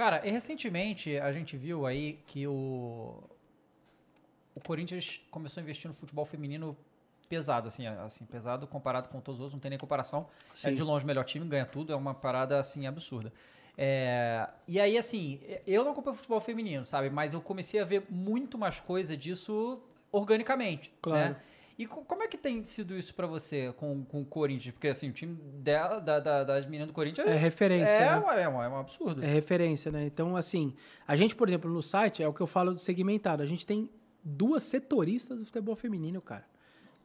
Cara, e recentemente a gente viu aí que o, o Corinthians começou a investir no futebol feminino pesado, assim, assim, pesado comparado com todos os outros, não tem nem comparação. É Sim. É de longe o melhor time, ganha tudo, é uma parada assim absurda. É, e aí, assim, eu não acompanho futebol feminino, sabe? Mas eu comecei a ver muito mais coisa disso organicamente. Né? Claro. Né? E como é que tem sido isso para você com, com o Corinthians? Porque assim, o time dela, da, da, das meninas do Corinthians. É, referência. É, né? é, um, é um absurdo. É referência, né? Então, assim, a gente, por exemplo, no site, é o que eu falo do segmentado. A gente tem duas setoristas do futebol feminino, cara.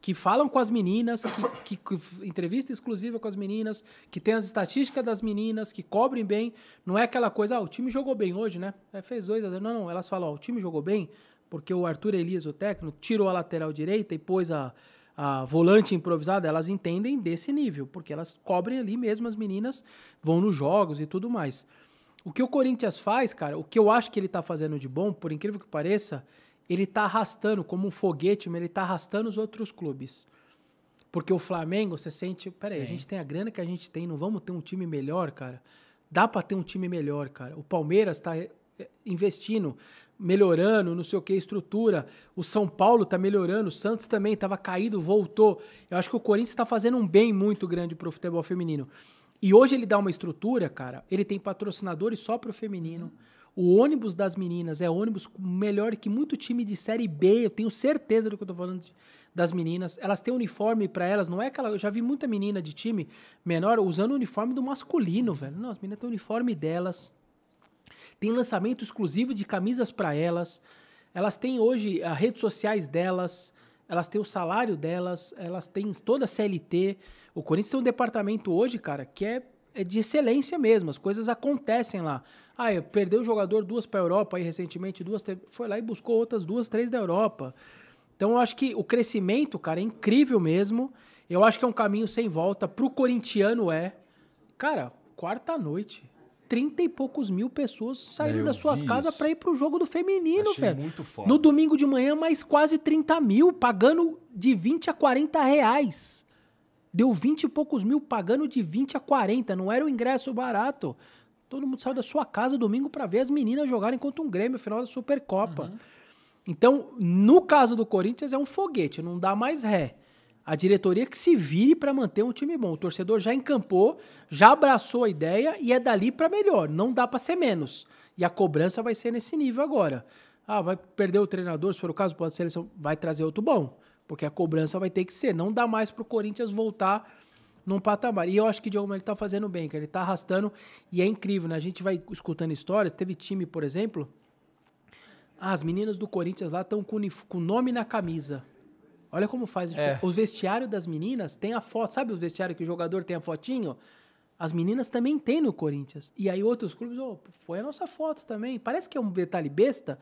Que falam com as meninas, que, que, que entrevista exclusiva com as meninas, que tem as estatísticas das meninas, que cobrem bem. Não é aquela coisa, ah, o time jogou bem hoje, né? É, fez dois, não, não. Elas falam, ó, o time jogou bem, porque o Arthur Elias, o técnico, tirou a lateral direita e pôs a, a volante improvisada, elas entendem desse nível, porque elas cobrem ali mesmo, as meninas vão nos jogos e tudo mais. O que o Corinthians faz, cara, o que eu acho que ele tá fazendo de bom, por incrível que pareça, ele tá arrastando, como um foguete, mas ele tá arrastando os outros clubes. Porque o Flamengo, você sente, peraí, Sim. a gente tem a grana que a gente tem, não vamos ter um time melhor, cara? Dá para ter um time melhor, cara. O Palmeiras tá eh, investindo melhorando, não sei o que, estrutura. O São Paulo está melhorando, o Santos também estava caído, voltou. Eu acho que o Corinthians está fazendo um bem muito grande para o futebol feminino. E hoje ele dá uma estrutura, cara. Ele tem patrocinadores só para o feminino. O ônibus das meninas é ônibus melhor que muito time de série B. Eu tenho certeza do que eu tô falando de, das meninas. Elas têm uniforme para elas, não é aquela. Eu já vi muita menina de time menor usando o uniforme do masculino, velho. Não, as meninas têm o uniforme delas tem lançamento exclusivo de camisas para elas, elas têm hoje as ah, redes sociais delas, elas têm o salário delas, elas têm toda a CLT. O Corinthians tem um departamento hoje, cara, que é, é de excelência mesmo, as coisas acontecem lá. Ah, eu perdeu o jogador duas para a Europa aí recentemente, duas foi lá e buscou outras duas, três da Europa. Então eu acho que o crescimento, cara, é incrível mesmo. Eu acho que é um caminho sem volta. Pro corintiano é. Cara, quarta noite. 30 e poucos mil pessoas saíram é, das suas casas para ir para o jogo do feminino, Achei velho. Muito foda. No domingo de manhã, mais quase 30 mil, pagando de 20 a 40 reais. Deu 20 e poucos mil pagando de 20 a 40, não era o um ingresso barato. Todo mundo saiu da sua casa domingo para ver as meninas jogarem contra um Grêmio, final da Supercopa. Uhum. Então, no caso do Corinthians, é um foguete, não dá mais ré. A diretoria que se vire para manter um time bom. O torcedor já encampou, já abraçou a ideia e é dali para melhor. Não dá para ser menos. E a cobrança vai ser nesse nível agora. Ah, vai perder o treinador, se for o caso, pode ser seleção, vai trazer outro bom. Porque a cobrança vai ter que ser. Não dá mais para o Corinthians voltar num patamar. E eu acho que o Diogo Melo está fazendo bem, que ele está arrastando. E é incrível, né? A gente vai escutando histórias. Teve time, por exemplo, as meninas do Corinthians lá estão com o nome na camisa. Olha como faz É. Os vestiários das meninas tem a foto. Sabe os vestiários que o jogador tem a fotinho? As meninas também tem no Corinthians. E aí outros clubes, oh, foi a nossa foto também. Parece que é um detalhe besta,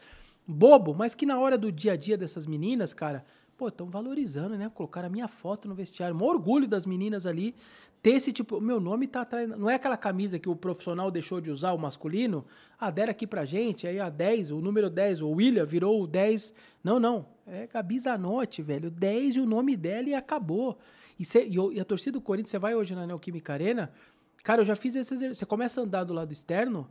bobo, mas que na hora do dia a dia dessas meninas, cara, pô, estão valorizando, né? Colocaram a minha foto no vestiário. Um orgulho das meninas ali ter esse tipo. Meu nome tá atrás. Não é aquela camisa que o profissional deixou de usar, o masculino. Ah, deram aqui pra gente, aí a 10, o número 10, o William virou o 10. Não, não. É Gabi Zanotti, velho. 10 e o nome dela e acabou. E, cê, e, e a torcida do Corinthians, você vai hoje na Neoquímica Arena. Cara, eu já fiz esse exercício. Você começa a andar do lado externo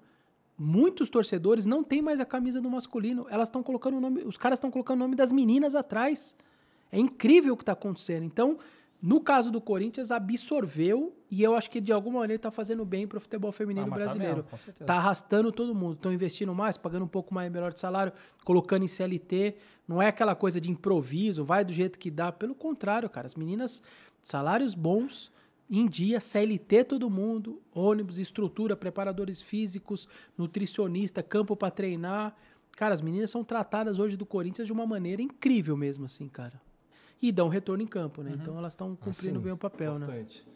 muitos torcedores não têm mais a camisa do masculino. Elas estão colocando o nome, os caras estão colocando o nome das meninas atrás. É incrível o que está acontecendo. Então, no caso do Corinthians, absorveu e eu acho que de alguma maneira está fazendo bem para o futebol feminino ah, tá brasileiro. Está tá, arrastando todo mundo. Estão investindo mais, pagando um pouco mais melhor de salário, colocando em CLT. Não é aquela coisa de improviso, vai do jeito que dá. Pelo contrário, cara, as meninas, salários bons. Em dia, CLT todo mundo, ônibus, estrutura, preparadores físicos, nutricionista, campo para treinar. Cara, as meninas são tratadas hoje do Corinthians de uma maneira incrível mesmo, assim, cara e dão retorno em campo, né? Uhum. Então elas estão cumprindo assim, bem o papel, né? Importante. né?